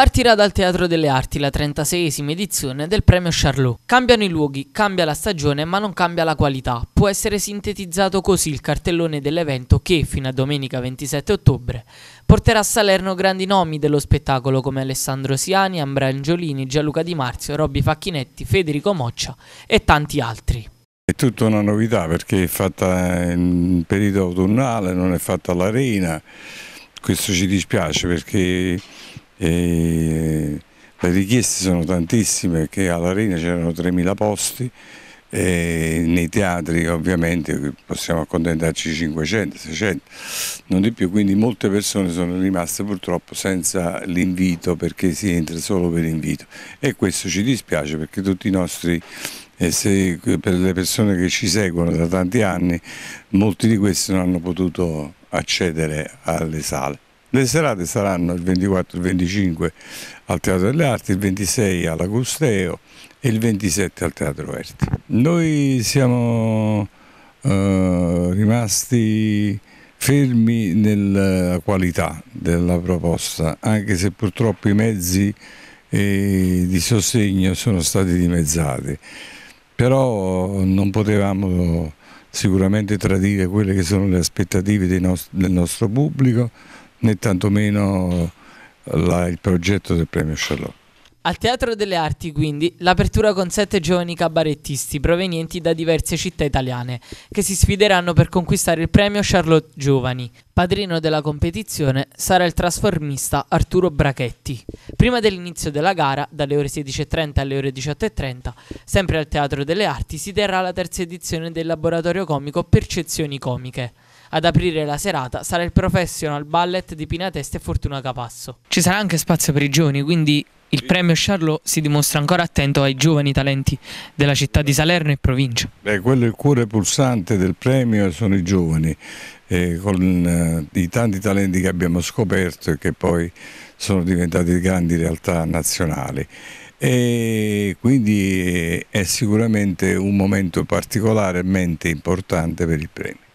Partirà dal Teatro delle Arti la 36esima edizione del premio Charlot. Cambiano i luoghi, cambia la stagione ma non cambia la qualità. Può essere sintetizzato così il cartellone dell'evento che, fino a domenica 27 ottobre, porterà a Salerno grandi nomi dello spettacolo come Alessandro Siani, Ambra Angiolini, Gianluca Di Marzio, Robby Facchinetti, Federico Moccia e tanti altri. È tutta una novità perché è fatta in periodo autunnale, non è fatta all'arena, questo ci dispiace perché e le richieste sono tantissime perché all'Arena c'erano 3.000 posti e nei teatri ovviamente possiamo accontentarci 500, 600, non di più, quindi molte persone sono rimaste purtroppo senza l'invito perché si entra solo per invito e questo ci dispiace perché tutti i nostri eh, se, per le persone che ci seguono da tanti anni molti di questi non hanno potuto accedere alle sale. Le serate saranno il 24 e il 25 al Teatro delle Arti, il 26 all'Agusteo e il 27 al Teatro Verti. Noi siamo eh, rimasti fermi nella qualità della proposta, anche se purtroppo i mezzi eh, di sostegno sono stati dimezzati, però non potevamo sicuramente tradire quelle che sono le aspettative del nostro pubblico, né tantomeno la, il progetto del premio Charlotte. Al Teatro delle Arti, quindi, l'apertura con sette giovani cabarettisti provenienti da diverse città italiane, che si sfideranno per conquistare il premio Charlotte Giovani. Padrino della competizione sarà il trasformista Arturo Brachetti. Prima dell'inizio della gara, dalle ore 16.30 alle ore 18.30, sempre al Teatro delle Arti si terrà la terza edizione del laboratorio comico Percezioni Comiche. Ad aprire la serata sarà il professional ballet di Pinatesta e Fortuna Capasso. Ci sarà anche spazio per i giovani, quindi il premio Charlot si dimostra ancora attento ai giovani talenti della città di Salerno e provincia. Beh, quello è il cuore pulsante del premio, sono i giovani, eh, con eh, i tanti talenti che abbiamo scoperto e che poi sono diventati grandi realtà nazionali. E quindi eh, è sicuramente un momento particolarmente importante per il premio.